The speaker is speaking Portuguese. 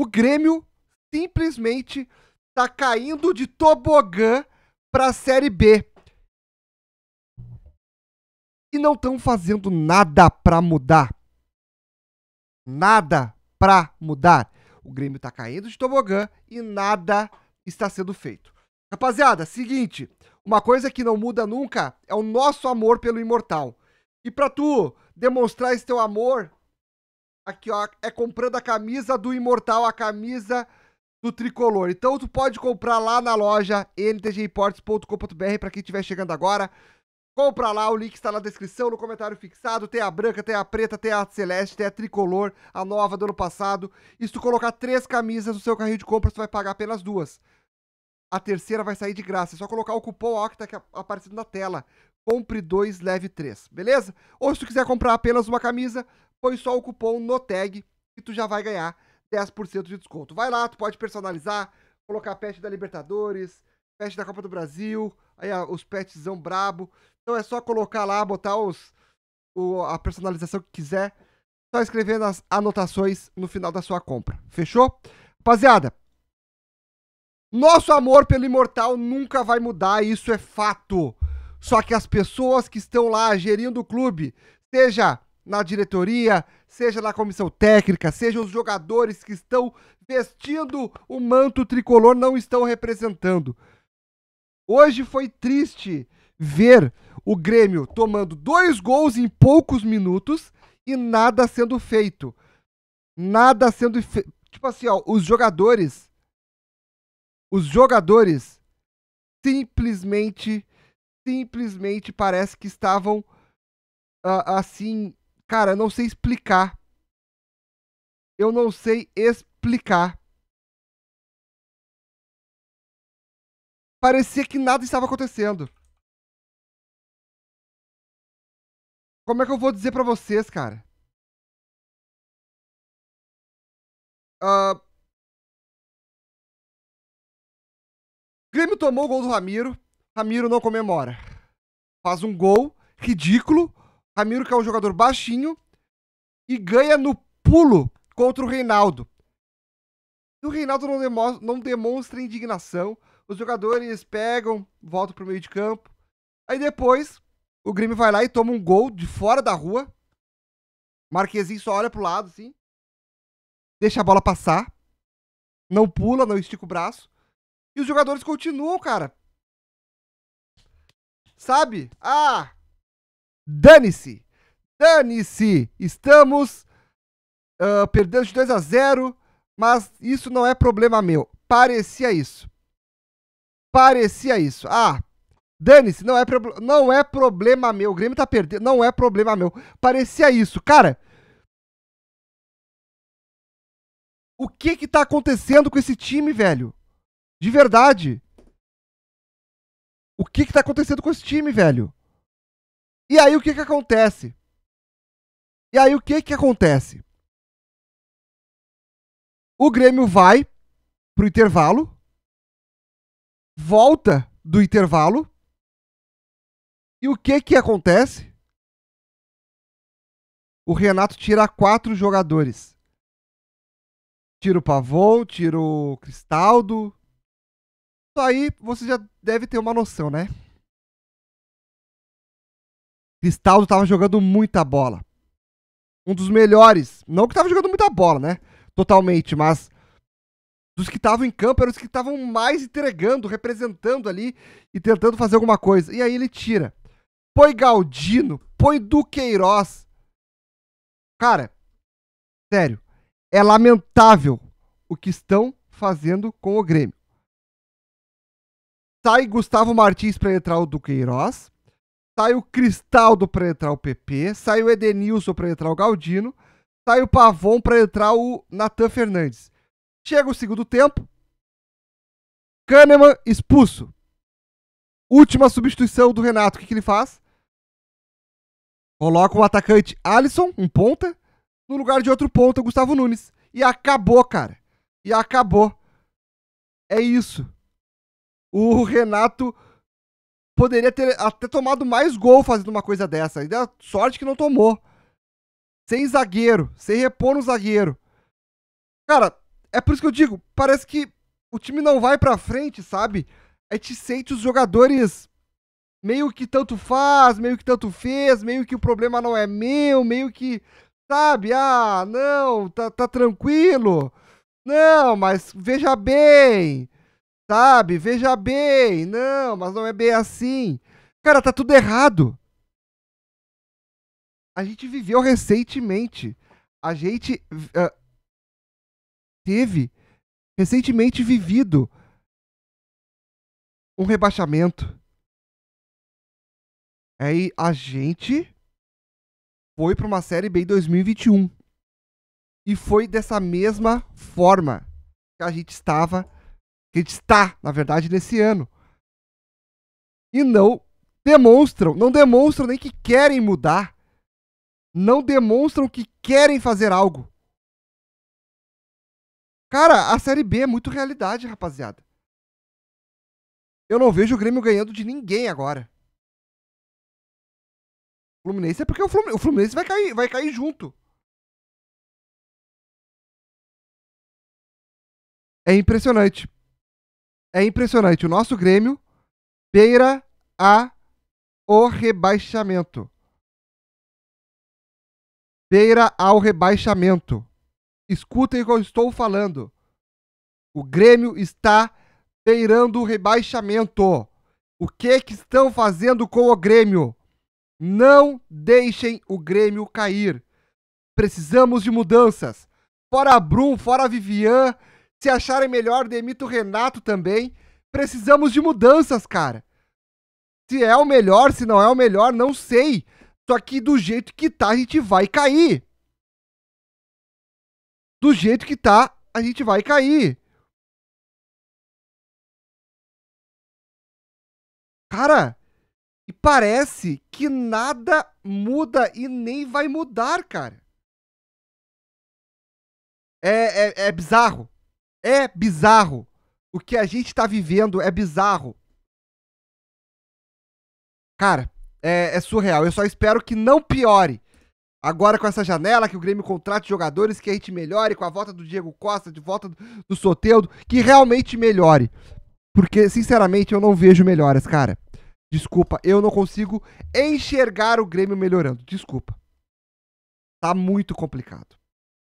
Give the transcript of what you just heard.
O Grêmio simplesmente tá caindo de tobogã pra Série B. E não estão fazendo nada pra mudar. Nada pra mudar. O Grêmio tá caindo de tobogã e nada está sendo feito. Rapaziada, seguinte, uma coisa que não muda nunca é o nosso amor pelo imortal. E para tu demonstrar esse teu amor Aqui, ó, é comprando a camisa do Imortal, a camisa do Tricolor. Então tu pode comprar lá na loja ntgimportes.com.br para quem estiver chegando agora. Compra lá, o link está na descrição, no comentário fixado. Tem a branca, tem a preta, tem a celeste, tem a tricolor, a nova do ano passado. E se tu colocar três camisas no seu carrinho de compras, você vai pagar apenas duas. A terceira vai sair de graça. É só colocar o cupom ó, que está aparecendo na tela. Compre dois, leve três, beleza? Ou se tu quiser comprar apenas uma camisa, põe só o cupom no tag que tu já vai ganhar 10% de desconto. Vai lá, tu pode personalizar, colocar pet da Libertadores, pet da Copa do Brasil, aí os petzão brabo. Então é só colocar lá, botar os, o, a personalização que quiser. Só escrevendo as anotações no final da sua compra. Fechou? Rapaziada, nosso amor pelo imortal nunca vai mudar, isso é fato. Só que as pessoas que estão lá gerindo o clube, seja na diretoria, seja na comissão técnica, seja os jogadores que estão vestindo o manto tricolor não estão representando. Hoje foi triste ver o Grêmio tomando dois gols em poucos minutos e nada sendo feito. Nada sendo feito. Tipo assim, ó, os jogadores. Os jogadores simplesmente, simplesmente parece que estavam uh, assim Cara, eu não sei explicar. Eu não sei explicar. Parecia que nada estava acontecendo. Como é que eu vou dizer para vocês, cara? Uh... Grêmio tomou o gol do Ramiro. Ramiro não comemora. Faz um gol ridículo Ramiro, que é um jogador baixinho, e ganha no pulo contra o Reinaldo. E o Reinaldo não, demo não demonstra indignação. Os jogadores pegam, voltam pro meio de campo. Aí depois, o Grêmio vai lá e toma um gol de fora da rua. Marquezinho só olha pro lado, assim. Deixa a bola passar. Não pula, não estica o braço. E os jogadores continuam, cara. Sabe? Ah, Dane-se! Dane-se! Estamos uh, perdendo de 2 a 0, mas isso não é problema meu. Parecia isso. Parecia isso. Ah, dane-se, não, é não é problema meu. O Grêmio tá perdendo, não é problema meu. Parecia isso. Cara, o que que tá acontecendo com esse time, velho? De verdade. O que que tá acontecendo com esse time, velho? E aí o que que acontece? E aí o que que acontece? O Grêmio vai pro intervalo, volta do intervalo, e o que que acontece? O Renato tira quatro jogadores. Tira o Pavon, tira o Cristaldo. Isso aí você já deve ter uma noção, né? Cristaldo estava jogando muita bola. Um dos melhores. Não que estava jogando muita bola, né? Totalmente, mas dos que estavam em campo eram os que estavam mais entregando, representando ali e tentando fazer alguma coisa. E aí ele tira. Põe Galdino, põe Duqueiroz. Cara, sério, é lamentável o que estão fazendo com o Grêmio. Sai Gustavo Martins para entrar o Duqueiroz sai o Cristaldo para entrar o PP, sai o Edenilson para entrar o Galdino, sai o Pavon para entrar o Natan Fernandes. Chega o segundo tempo, Kahneman expulso. Última substituição do Renato, o que, que ele faz? Coloca o atacante Alisson, um ponta, no lugar de outro ponta, Gustavo Nunes. E acabou, cara. E acabou. É isso. O Renato poderia ter até tomado mais gol fazendo uma coisa dessa. E deu sorte que não tomou. Sem zagueiro, sem repor no zagueiro. Cara, é por isso que eu digo, parece que o time não vai pra frente, sabe? A gente sente os jogadores meio que tanto faz, meio que tanto fez, meio que o problema não é meu, meio que, sabe? Ah, não, tá, tá tranquilo. Não, mas veja bem. Sabe? Veja bem. Não, mas não é bem assim. Cara, tá tudo errado. A gente viveu recentemente. A gente uh, teve recentemente vivido um rebaixamento. Aí a gente foi para uma série B em 2021. E foi dessa mesma forma que a gente estava a gente está, na verdade, nesse ano. E não demonstram, não demonstram nem que querem mudar. Não demonstram que querem fazer algo. Cara, a Série B é muito realidade, rapaziada. Eu não vejo o Grêmio ganhando de ninguém agora. O Fluminense é porque o Fluminense, o Fluminense vai, cair, vai cair junto. É impressionante é impressionante. O nosso Grêmio beira a o rebaixamento. Beira ao rebaixamento. Escutem o que eu estou falando. O Grêmio está beirando o rebaixamento. O que que estão fazendo com o Grêmio? Não deixem o Grêmio cair. Precisamos de mudanças. Fora Brum, fora Vivian, se acharem melhor, demito o Renato também. Precisamos de mudanças, cara. Se é o melhor, se não é o melhor, não sei. Só que do jeito que tá, a gente vai cair. Do jeito que tá, a gente vai cair. Cara, e parece que nada muda e nem vai mudar, cara. É, é, é bizarro. É bizarro. O que a gente tá vivendo é bizarro. Cara, é, é, surreal. Eu só espero que não piore. Agora com essa janela, que o Grêmio contrate jogadores, que a gente melhore, com a volta do Diego Costa, de volta do, do Soteudo, que realmente melhore. Porque, sinceramente, eu não vejo melhoras, cara. Desculpa, eu não consigo enxergar o Grêmio melhorando. Desculpa. Tá muito complicado.